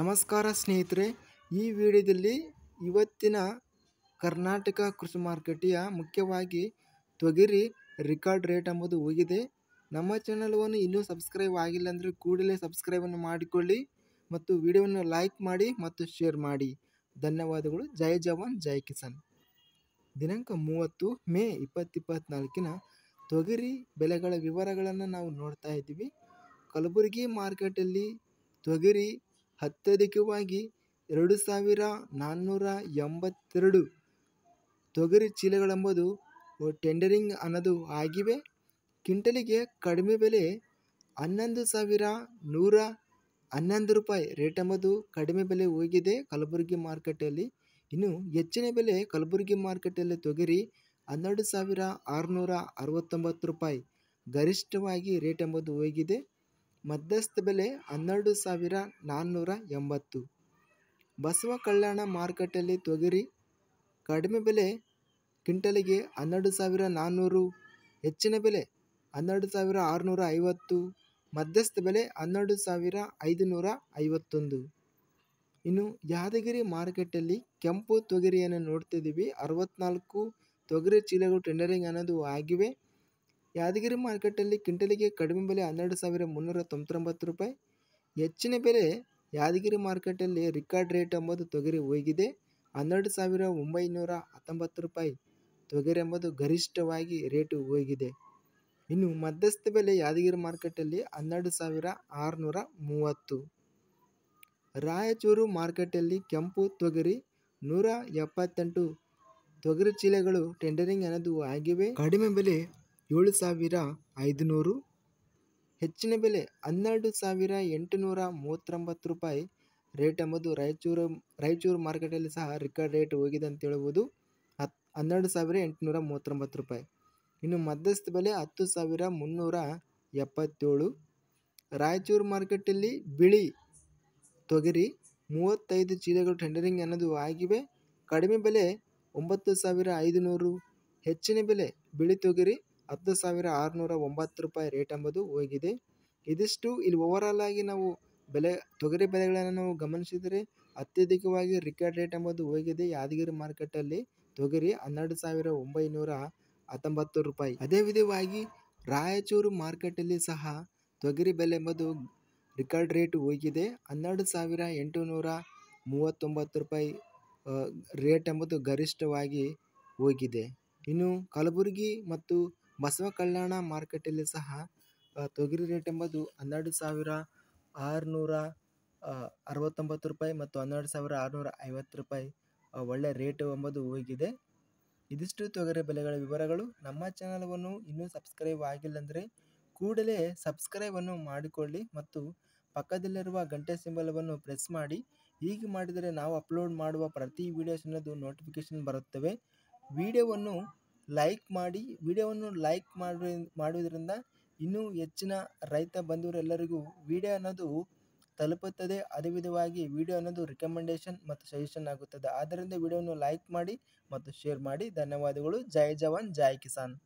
ನಮಸ್ಕಾರ ಸ್ನೇಹಿತರೆ ಈ ವಿಡಿಯೋದಲ್ಲಿ ಇವತ್ತಿನ ಕರ್ನಾಟಕ ಕೃಷಿ ಮಾರುಕಟ್ಟೆಯ ಮುಖ್ಯವಾಗಿ ತೊಗರಿ ರೆಕಾರ್ಡ್ ರೇಟ್ ಎಂಬುದು ಹೋಗಿದೆ ನಮ್ಮ ಚಾನಲ್ವನ್ನು ಇನ್ನೂ ಸಬ್ಸ್ಕ್ರೈಬ್ ಆಗಿಲ್ಲ ಅಂದರೆ ಕೂಡಲೇ ಸಬ್ಸ್ಕ್ರೈಬನ್ನು ಮಾಡಿಕೊಳ್ಳಿ ಮತ್ತು ವಿಡಿಯೋವನ್ನು ಲೈಕ್ ಮಾಡಿ ಮತ್ತು ಶೇರ್ ಮಾಡಿ ಧನ್ಯವಾದಗಳು ಜೈ ಜವಾನ್ ಜೈ ಕಿಸಾನ್ ದಿನಾಂಕ ಮೂವತ್ತು ಮೇ ಇಪ್ಪತ್ತಿಪ್ಪತ್ನಾಲ್ಕಿನ ತೊಗರಿ ಬೆಲೆಗಳ ವಿವರಗಳನ್ನು ನಾವು ನೋಡ್ತಾ ಇದ್ದೀವಿ ಕಲಬುರಗಿ ಮಾರ್ಕೆಟಲ್ಲಿ ತೊಗರಿ ಅತ್ಯಧಿಕವಾಗಿ ಎರಡು ಸಾವಿರ ನಾನ್ನೂರ ಎಂಬತ್ತೆರಡು ತೊಗರಿ ಚೀಲಗಳೆಂಬುದು ಟೆಂಡರಿಂಗ್ ಅನ್ನೋದು ಆಗಿವೆ ಕ್ವಿಂಟಲಿಗೆ ಕಡಿಮೆ ಬೆಲೆ ಹನ್ನೊಂದು ಸಾವಿರ ನೂರ ಹನ್ನೊಂದು ರೂಪಾಯಿ ರೇಟ್ ಎಂಬುದು ಕಡಿಮೆ ಬೆಲೆ ಹೋಗಿದೆ ಕಲಬುರಗಿ ಮಾರುಕಟ್ಟೆಯಲ್ಲಿ ಇನ್ನು ಹೆಚ್ಚಿನ ಬೆಲೆ ಕಲಬುರಗಿ ಮಾರುಕಟ್ಟೆಯಲ್ಲಿ ತೊಗರಿ ಹನ್ನೆರಡು ಸಾವಿರ ಆರುನೂರ ಅರವತ್ತೊಂಬತ್ತು ರೂಪಾಯಿ ಗರಿಷ್ಠವಾಗಿ ರೇಟ್ ಎಂಬುದು ಹೋಗಿದೆ ಮಧ್ಯಸ್ಥ ಬೆಲೆ ಹನ್ನೆರಡು ಸಾವಿರ ನಾನ್ನೂರ ಎಂಬತ್ತು ಬಸವ ಕಲ್ಯಾಣ ಮಾರುಕಟ್ಟೆಯಲ್ಲಿ ತೊಗರಿ ಕಡಿಮೆ ಬೆಲೆ ಕ್ವಿಂಟಲಿಗೆ ಹನ್ನೆರಡು ಸಾವಿರ ನಾನ್ನೂರು ಹೆಚ್ಚಿನ ಬೆಲೆ ಹನ್ನೆರಡು ಸಾವಿರ ಆರುನೂರ ಐವತ್ತು ಮಧ್ಯಸ್ಥ ಬೆಲೆ ಹನ್ನೆರಡು ಸಾವಿರ ಐದುನೂರ ಐವತ್ತೊಂದು ಇನ್ನು ಯಾದಗಿರಿ ಮಾರುಕಟ್ಟೆಯಲ್ಲಿ ಕೆಂಪು ತೊಗರಿಯನ್ನು ನೋಡ್ತಿದ್ದೀವಿ ಅರವತ್ತ್ನಾಲ್ಕು ತೊಗರಿ ಚೀಲಗಳು ಟೆಂಡರಿಂಗ್ ಅನ್ನೋದು ಆಗಿವೆ ಯಾದಗಿರಿ ಮಾರ್ಕೆಟಲ್ಲಿ ಕ್ವಿಂಟಲಿಗೆ ಕಡಿಮೆ ಬೆಲೆ ಹನ್ನೆರಡು ಸಾವಿರ ಮುನ್ನೂರ ತೊಂಬತ್ತೊಂಬತ್ತು ರೂಪಾಯಿ ಹೆಚ್ಚಿನ ಬೆಲೆ ಯಾದಗಿರಿ ಮಾರ್ಕೆಟಲ್ಲಿ ರಿಕಾರ್ಡ್ ರೇಟ್ ಎಂಬುದು ತೊಗರಿ ಹೋಗಿದೆ ಹನ್ನೆರಡು ಸಾವಿರ ಒಂಬೈನೂರ ಹತ್ತೊಂಬತ್ತು ರೂಪಾಯಿ ತೊಗರಿ ಎಂಬುದು ಗರಿಷ್ಠವಾಗಿ ರೇಟು ಹೋಗಿದೆ ಇನ್ನು ಮಧ್ಯಸ್ಥ ಬೆಲೆ ಯಾದಗಿರಿ ಮಾರ್ಕೆಟಲ್ಲಿ ಹನ್ನೆರಡು ಸಾವಿರ ಆರುನೂರ ಮೂವತ್ತು ರಾಯಚೂರು ಮಾರ್ಕೆಟಲ್ಲಿ ಕೆಂಪು ತೊಗರಿ ನೂರ ಎಪ್ಪತ್ತೆಂಟು ತೊಗರಿ ಚೀಲಗಳು ಟೆಂಡರಿಂಗ್ ಅನ್ನೋದು ಆಗಿವೆ ಕಡಿಮೆ ಬೆಲೆ ಏಳು ಸಾವಿರ ಐದು ನೂರು ಹೆಚ್ಚಿನ ಬೆಲೆ ಹನ್ನೆರಡು ಸಾವಿರ ಎಂಟುನೂರ ಮೂವತ್ತೊಂಬತ್ತು ರೂಪಾಯಿ ರೇಟ್ ಎಂಬುದು ರಾಯಚೂರು ರಾಯಚೂರು ಮಾರ್ಕೆಟಲ್ಲಿ ಸಹ ರಿಕಾರ್ಡ್ ರೇಟ್ ಹೋಗಿದೆ ಅಂತ ಹೇಳ್ಬೋದು ಹತ್ ಹನ್ನೆರಡು ಸಾವಿರ ಎಂಟುನೂರ ಮೂವತ್ತೊಂಬತ್ತು ರೂಪಾಯಿ ಇನ್ನು ಮಧ್ಯಸ್ಥ ಬೆಲೆ ಹತ್ತು ಸಾವಿರ ಮುನ್ನೂರ ಎಪ್ಪತ್ತೇಳು ರಾಯಚೂರು ಮಾರ್ಕೆಟಲ್ಲಿ ಬಿಳಿ ತೊಗರಿ ಮೂವತ್ತೈದು ಚೀಲಗಳು ಟೆಂಡರಿಂಗ್ ಅನ್ನೋದು ಆಗಿವೆ ಕಡಿಮೆ ಬೆಲೆ ಒಂಬತ್ತು ಸಾವಿರ ಐದುನೂರು ಹೆಚ್ಚಿನ ಬೆಲೆ ಬಿಳಿ ತೊಗರಿ ಹತ್ತು ಸಾವಿರ ಆರುನೂರ ಒಂಬತ್ತು ರೂಪಾಯಿ ರೇಟ್ ಎಂಬುದು ಹೋಗಿದೆ ಇದಿಷ್ಟು ಇಲ್ಲಿ ಓವರಾಲ್ ಆಗಿ ನಾವು ಬೆಲೆ ತೊಗರಿ ಬೆಲೆಗಳನ್ನು ನಾವು ಗಮನಿಸಿದರೆ ಅತ್ಯಧಿಕವಾಗಿ ರಿಕಾರ್ಡ್ ರೇಟ್ ಎಂಬುದು ಹೋಗಿದೆ ಯಾದಗಿರಿ ಮಾರ್ಕೆಟಲ್ಲಿ ತೊಗರಿ ಹನ್ನೆರಡು ಸಾವಿರ ಒಂಬೈನೂರ ಹತ್ತೊಂಬತ್ತು ರೂಪಾಯಿ ಅದೇ ವಿಧವಾಗಿ ರಾಯಚೂರು ಮಾರ್ಕೆಟಲ್ಲಿ ಸಹ ತೊಗರಿ ಬೆಲೆ ಎಂಬುದು ರಿಕಾರ್ಡ್ ರೇಟ್ ಹೋಗಿದೆ ಹನ್ನೆರಡು ಸಾವಿರ ಎಂಟು ನೂರ ಮೂವತ್ತೊಂಬತ್ತು ರೂಪಾಯಿ ರೇಟ್ ಎಂಬುದು ಗರಿಷ್ಠವಾಗಿ ಹೋಗಿದೆ ಇನ್ನು ಕಲಬುರಗಿ ಮತ್ತು ಬಸವ ಕಲ್ಯಾಣ ಮಾರ್ಕೆಟಲ್ಲಿ ಸಹ ತೊಗರಿ ರೇಟ್ ಎಂಬುದು ಹನ್ನೆರಡು ಸಾವಿರ ಆರುನೂರ ಅರವತ್ತೊಂಬತ್ತು ರೂಪಾಯಿ ಮತ್ತು ಹನ್ನೆರಡು ಸಾವಿರ ಆರುನೂರ ಐವತ್ತು ರೂಪಾಯಿ ಒಳ್ಳೆಯ ರೇಟ್ ಎಂಬುದು ಹೋಗಿದೆ ಇದಿಷ್ಟು ತೊಗರಿ ಬೆಲೆಗಳ ವಿವರಗಳು ನಮ್ಮ ಚಾನಲ್ವನ್ನು ಇನ್ನೂ ಸಬ್ಸ್ಕ್ರೈಬ್ ಆಗಿಲ್ಲಂದರೆ ಕೂಡಲೇ ಸಬ್ಸ್ಕ್ರೈಬನ್ನು ಮಾಡಿಕೊಳ್ಳಿ ಮತ್ತು ಪಕ್ಕದಲ್ಲಿರುವ ಗಂಟೆ ಸಿಂಬಲವನ್ನು ಪ್ರೆಸ್ ಮಾಡಿ ಹೀಗೆ ಮಾಡಿದರೆ ನಾವು ಅಪ್ಲೋಡ್ ಮಾಡುವ ಪ್ರತಿ ವಿಡಿಯೋಸ್ ಅನ್ನೋದು ನೋಟಿಫಿಕೇಷನ್ ಬರುತ್ತವೆ ವಿಡಿಯೋವನ್ನು ಲೈಕ್ ಮಾಡಿ ವಿಡಿಯೋವನ್ನು ಲೈಕ್ ಮಾಡಿ ಮಾಡುವುದರಿಂದ ಇನ್ನೂ ಹೆಚ್ಚಿನ ರೈತ ಬಂಧುವರೆಲ್ಲರಿಗೂ ವಿಡಿಯೋ ಅನ್ನೋದು ತಲುಪುತ್ತದೆ ಅದೇ ವಿಧವಾಗಿ ವಿಡಿಯೋ ಅನ್ನೋದು ರಿಕಮೆಂಡೇಷನ್ ಮತ್ತು ಸಜೆಷನ್ ಆಗುತ್ತದೆ ಆದ್ದರಿಂದ ವಿಡಿಯೋವನ್ನು ಲೈಕ್ ಮಾಡಿ ಮತ್ತು ಶೇರ್ ಮಾಡಿ ಧನ್ಯವಾದಗಳು ಜೈ ಜವಾನ್ ಜೈ ಕಿಸಾನ್